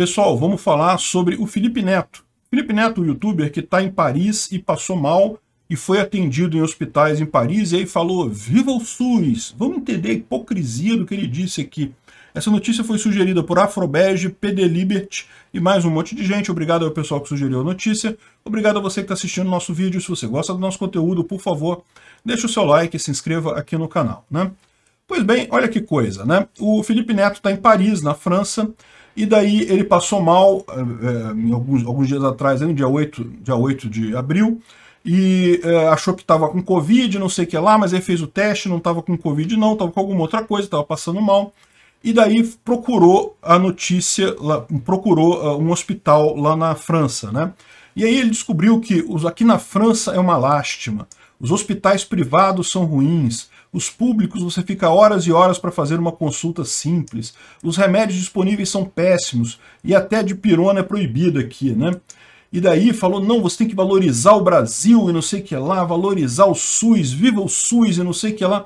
Pessoal, vamos falar sobre o Felipe Neto. Felipe Neto, o youtuber que está em Paris e passou mal e foi atendido em hospitais em Paris e aí falou Viva o SUS! Vamos entender a hipocrisia do que ele disse aqui. Essa notícia foi sugerida por Afrobege, PD Liberty e mais um monte de gente. Obrigado ao pessoal que sugeriu a notícia. Obrigado a você que está assistindo o nosso vídeo. Se você gosta do nosso conteúdo, por favor, deixe o seu like e se inscreva aqui no canal. Né? Pois bem, olha que coisa, né? O Felipe Neto está em Paris, na França, e daí ele passou mal é, alguns, alguns dias atrás, no dia 8, dia 8 de abril, e é, achou que estava com Covid, não sei o que lá, mas aí fez o teste, não estava com Covid não, estava com alguma outra coisa, estava passando mal. E daí procurou a notícia, procurou um hospital lá na França, né? E aí ele descobriu que os, aqui na França é uma lástima. Os hospitais privados são ruins, os públicos você fica horas e horas para fazer uma consulta simples. Os remédios disponíveis são péssimos e até de pirona é proibido aqui, né? E daí falou, não, você tem que valorizar o Brasil e não sei o que lá, valorizar o SUS, viva o SUS e não sei o que lá.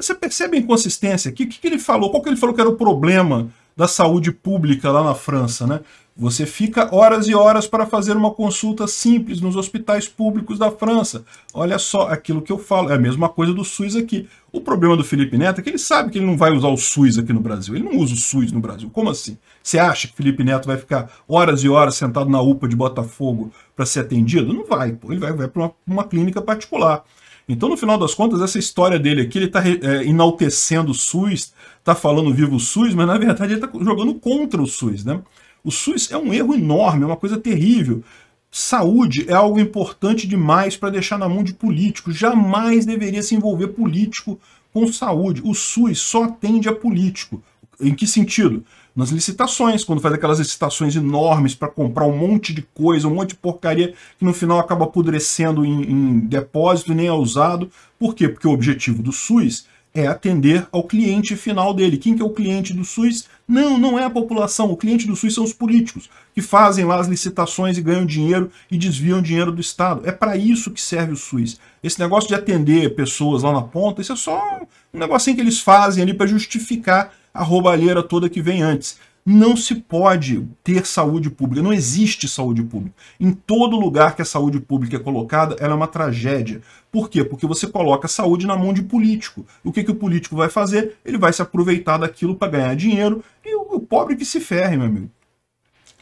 Você percebe a inconsistência aqui? O que, que ele falou? Qual que ele falou que era o problema da saúde pública lá na França, né? Você fica horas e horas para fazer uma consulta simples nos hospitais públicos da França. Olha só aquilo que eu falo, é a mesma coisa do SUS aqui. O problema do Felipe Neto é que ele sabe que ele não vai usar o SUS aqui no Brasil. Ele não usa o SUS no Brasil. Como assim? Você acha que Felipe Neto vai ficar horas e horas sentado na UPA de Botafogo para ser atendido? Não vai, pô. Ele vai, vai para uma, uma clínica particular. Então, no final das contas, essa história dele aqui, ele está é, enaltecendo o SUS, está falando vivo o SUS, mas na verdade ele está jogando contra o SUS. Né? O SUS é um erro enorme, é uma coisa terrível. Saúde é algo importante demais para deixar na mão de político. Jamais deveria se envolver político com saúde. O SUS só atende a político. Em que sentido? nas licitações, quando faz aquelas licitações enormes para comprar um monte de coisa, um monte de porcaria que no final acaba apodrecendo em, em depósito e nem é usado. Por quê? Porque o objetivo do SUS é atender ao cliente final dele. Quem que é o cliente do SUS? Não, não é a população. O cliente do SUS são os políticos, que fazem lá as licitações e ganham dinheiro e desviam dinheiro do Estado. É para isso que serve o SUS. Esse negócio de atender pessoas lá na ponta, isso é só um negocinho que eles fazem ali para justificar a roubalheira toda que vem antes. Não se pode ter saúde pública, não existe saúde pública. Em todo lugar que a saúde pública é colocada, ela é uma tragédia. Por quê? Porque você coloca a saúde na mão de político. O que, que o político vai fazer? Ele vai se aproveitar daquilo para ganhar dinheiro e o pobre que se ferre, meu amigo.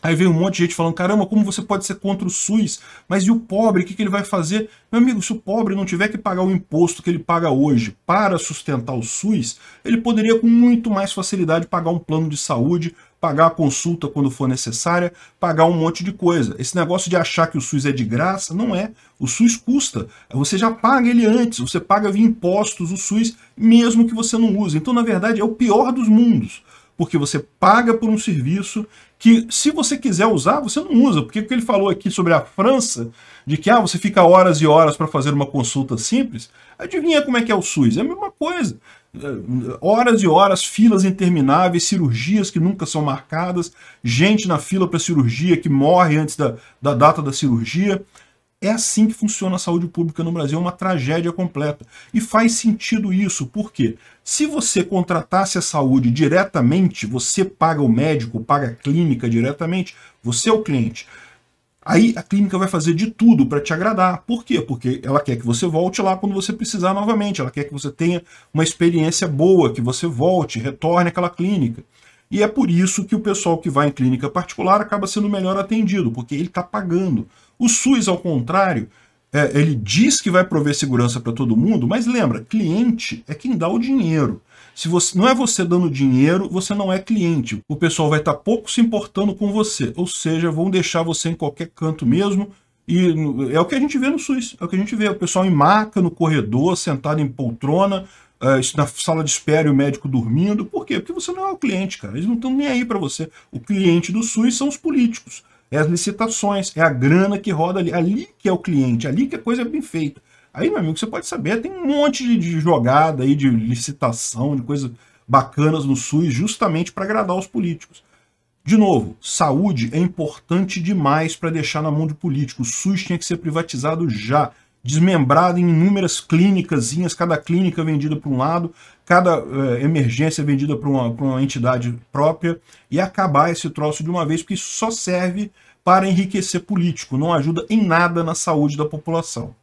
Aí veio um monte de gente falando, caramba, como você pode ser contra o SUS? Mas e o pobre, o que, que ele vai fazer? Meu amigo, se o pobre não tiver que pagar o imposto que ele paga hoje para sustentar o SUS, ele poderia com muito mais facilidade pagar um plano de saúde, pagar a consulta quando for necessária, pagar um monte de coisa. Esse negócio de achar que o SUS é de graça, não é. O SUS custa. Você já paga ele antes, você paga via impostos o SUS, mesmo que você não use. Então, na verdade, é o pior dos mundos porque você paga por um serviço que, se você quiser usar, você não usa. Porque o que ele falou aqui sobre a França, de que ah, você fica horas e horas para fazer uma consulta simples, adivinha como é que é o SUS? É a mesma coisa. É, horas e horas, filas intermináveis, cirurgias que nunca são marcadas, gente na fila para cirurgia que morre antes da, da data da cirurgia. É assim que funciona a saúde pública no Brasil, é uma tragédia completa. E faz sentido isso, porque se você contratasse a saúde diretamente, você paga o médico, paga a clínica diretamente, você é o cliente. Aí a clínica vai fazer de tudo para te agradar. Por quê? Porque ela quer que você volte lá quando você precisar novamente, ela quer que você tenha uma experiência boa, que você volte, retorne àquela clínica. E é por isso que o pessoal que vai em clínica particular acaba sendo melhor atendido, porque ele está pagando. O SUS, ao contrário, é, ele diz que vai prover segurança para todo mundo, mas lembra, cliente é quem dá o dinheiro. Se você não é você dando dinheiro, você não é cliente. O pessoal vai estar tá pouco se importando com você, ou seja, vão deixar você em qualquer canto mesmo. E é o que a gente vê no SUS, é o que a gente vê, o pessoal em maca, no corredor, sentado em poltrona, eh, na sala de espera e o médico dormindo. Por quê? Porque você não é o cliente, cara. Eles não estão nem aí para você. O cliente do SUS são os políticos. É as licitações, é a grana que roda ali. Ali que é o cliente, ali que a coisa é bem feita. Aí, meu amigo, você pode saber, tem um monte de, de jogada aí de licitação, de coisas bacanas no SUS, justamente para agradar os políticos. De novo, saúde é importante demais para deixar na mão de político. O SUS tinha que ser privatizado já desmembrado em inúmeras clínicas, cada clínica vendida para um lado, cada eh, emergência vendida para uma, uma entidade própria, e acabar esse troço de uma vez, porque isso só serve para enriquecer político, não ajuda em nada na saúde da população.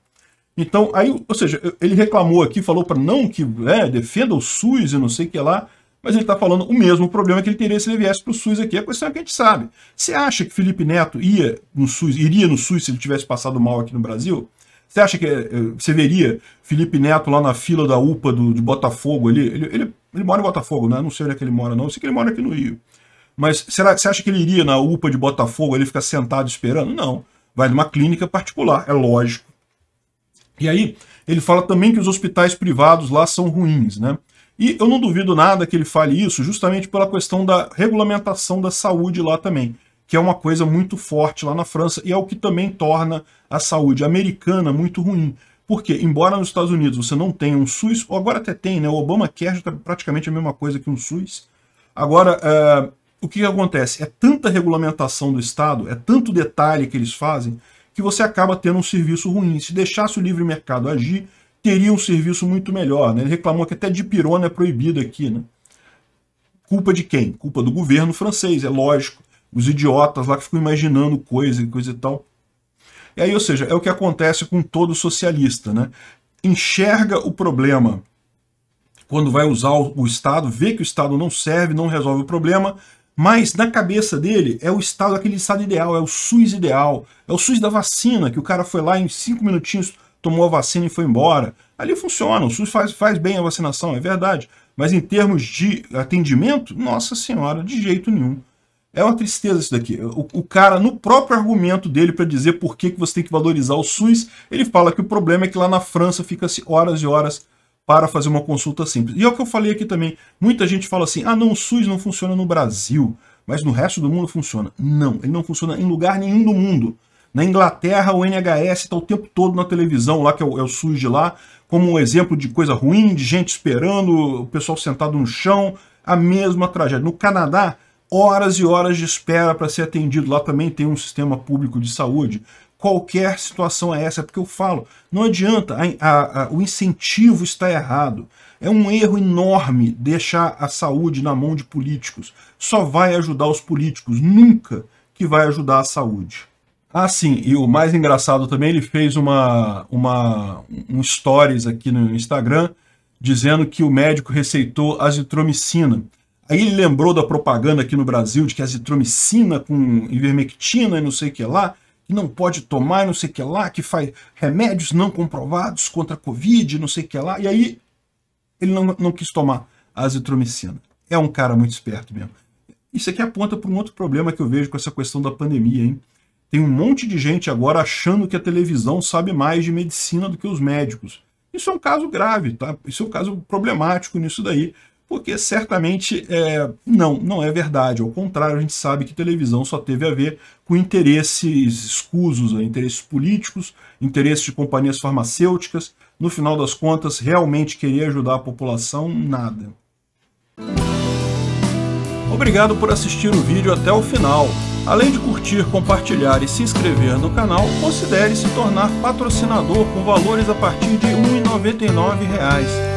Então, aí, ou seja, ele reclamou aqui, falou para não que é, defenda o SUS e não sei o que lá, mas ele está falando o mesmo problema que ele teria se ele viesse para o SUS aqui. A questão é que a gente sabe. Você acha que Felipe Neto ia no SUS, iria no SUS se ele tivesse passado mal aqui no Brasil? Você acha que eh, você veria Felipe Neto lá na fila da UPA do, de Botafogo ali? Ele, ele, ele, mora em Botafogo, né? Não sei onde é que ele mora, não. Eu sei que ele mora aqui no Rio. Mas será que você acha que ele iria na UPA de Botafogo ele ficar sentado esperando? Não. Vai numa clínica particular, é lógico. E aí, ele fala também que os hospitais privados lá são ruins, né? E eu não duvido nada que ele fale isso justamente pela questão da regulamentação da saúde lá também que é uma coisa muito forte lá na França e é o que também torna a saúde americana muito ruim. Porque, embora nos Estados Unidos você não tenha um SUS, ou agora até tem, né? O Obamacare está praticamente a mesma coisa que um SUS. Agora, é, o que, que acontece? É tanta regulamentação do Estado, é tanto detalhe que eles fazem, que você acaba tendo um serviço ruim. Se deixasse o livre mercado agir, teria um serviço muito melhor. Né? Ele reclamou que até dipirona é proibido aqui. Né? Culpa de quem? Culpa do governo francês, é lógico os idiotas lá que ficam imaginando coisa e coisa e tal. E aí, ou seja, é o que acontece com todo socialista, né? Enxerga o problema quando vai usar o Estado, vê que o Estado não serve, não resolve o problema, mas na cabeça dele é o Estado, aquele Estado ideal, é o SUS ideal, é o SUS da vacina, que o cara foi lá em cinco minutinhos, tomou a vacina e foi embora. Ali funciona, o SUS faz, faz bem a vacinação, é verdade. Mas em termos de atendimento, nossa senhora, de jeito nenhum. É uma tristeza isso daqui. O, o cara, no próprio argumento dele para dizer por que, que você tem que valorizar o SUS, ele fala que o problema é que lá na França fica-se horas e horas para fazer uma consulta simples. E é o que eu falei aqui também. Muita gente fala assim, ah não, o SUS não funciona no Brasil, mas no resto do mundo funciona. Não, ele não funciona em lugar nenhum do mundo. Na Inglaterra, o NHS está o tempo todo na televisão, lá que é o, é o, SUS de lá, como um exemplo de coisa ruim, de gente esperando, o pessoal sentado no chão, a mesma tragédia. No Canadá, horas e horas de espera para ser atendido. Lá também tem um sistema público de saúde. Qualquer situação é essa, é porque eu falo, não adianta, a, a, a, o incentivo está errado. É um erro enorme deixar a saúde na mão de políticos. Só vai ajudar os políticos, nunca que vai ajudar a saúde. Ah, sim, e o mais engraçado também, ele fez uma, uma, um stories aqui no Instagram dizendo que o médico receitou azitromicina. Aí ele lembrou da propaganda aqui no Brasil de que a azitromicina com ivermectina e não sei o que lá, que não pode tomar e não sei o que lá, que faz remédios não comprovados contra a Covid, não sei o que lá. E aí ele não, não quis tomar a azitromicina. É um cara muito esperto mesmo. Isso aqui aponta para um outro problema que eu vejo com essa questão da pandemia, hein? Tem um monte de gente agora achando que a televisão sabe mais de medicina do que os médicos. Isso é um caso grave, tá? Isso é um caso problemático nisso daí porque certamente é, não, não é verdade. Ao contrário, a gente sabe que televisão só teve a ver com interesses escusos, né, interesses políticos, interesses de companhias farmacêuticas. No final das contas, realmente querer ajudar a população, nada. Obrigado por assistir o vídeo até o final. Além de curtir, compartilhar e se inscrever no canal, considere se tornar patrocinador com valores a partir de R$ 1,99